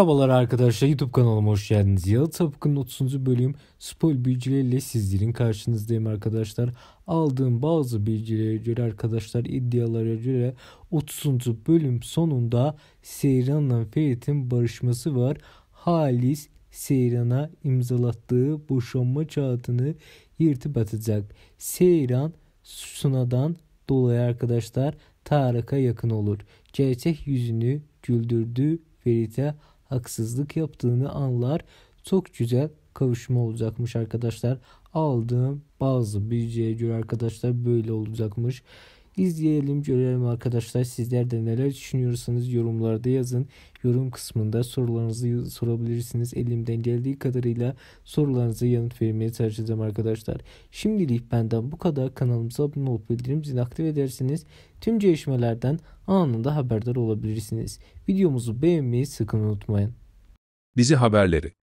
Merhabalar arkadaşlar YouTube kanalıma hoş geldiniz. Yalı Tapık'ın 30. bölüm spoil bilgileriyle sizlerin karşınızdayım arkadaşlar. Aldığım bazı bilgilere göre arkadaşlar iddialara göre 30. bölüm sonunda Seyran'la Ferit'in barışması var. Halis Seyran'a imzalattığı boşanma kağıdını yırtıp atacak. Seyran Suna'dan dolayı arkadaşlar Tarık'a yakın olur. Gerçek yüzünü güldürdü Ferit'e haksızlık yaptığını anlar. Çok güzel kavuşma olacakmış arkadaşlar. Aldığım bazı bilgiye göre arkadaşlar böyle olacakmış. İzleyelim görelim arkadaşlar. Sizler de neler düşünüyorsanız yorumlarda yazın. Yorum kısmında sorularınızı sorabilirsiniz. Elimden geldiği kadarıyla sorularınızı yanıt vermeye çalışacağım arkadaşlar. Şimdilik benden bu kadar. Kanalımıza abone olup bildirimizi zilini aktif edersiniz. Tüm gelişmelerden anında haberdar olabilirsiniz. Videomuzu beğenmeyi sakın unutmayın. Bizi haberleri